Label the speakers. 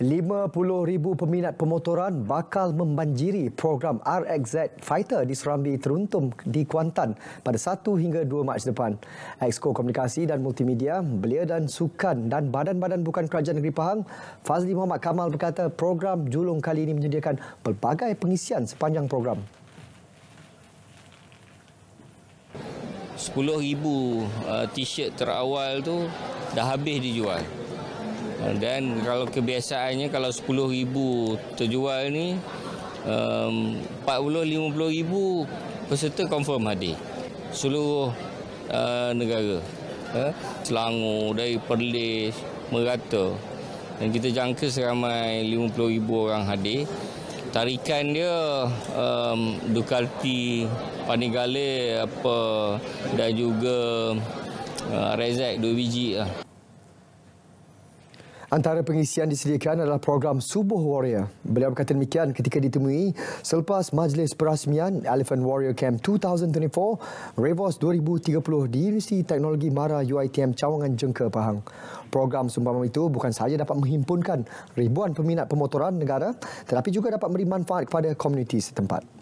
Speaker 1: 50,000 peminat pemotoran bakal membanjiri program RXZ Fighter di Serambi Teruntum di Kuantan pada 1 hingga 2 Mac depan. Exco Komunikasi dan Multimedia, Belia dan Sukan dan Badan-Badan Bukan Kerajaan Negeri Pahang, Fazli Muhammad Kamal berkata program julung kali ini menyediakan pelbagai pengisian sepanjang program.
Speaker 2: 10,000 uh, t-shirt terawal tu dah habis dijual dan kalau kebiasaannya kalau 10000 terjual ni um, 40 50000 peserta confirm hadir seluruh uh, negara uh, Selangor dari Perlis merata dan kita jangka seramai 50000 orang hadir tarikan dia um, Ducati Panigale apa dan juga uh, eh, Rezek 2 biji lah uh.
Speaker 1: Antara pengisian disediakan adalah program Subuh Warrior. Beliau berkata demikian ketika ditemui selepas majlis perasmian Elephant Warrior Camp 2024 Revos 2030 di Universiti Teknologi Mara UiTM Cawangan Jengke Pahang. Program sumpah itu bukan sahaja dapat menghimpunkan ribuan peminat pemotoran negara tetapi juga dapat memberi manfaat kepada komuniti setempat.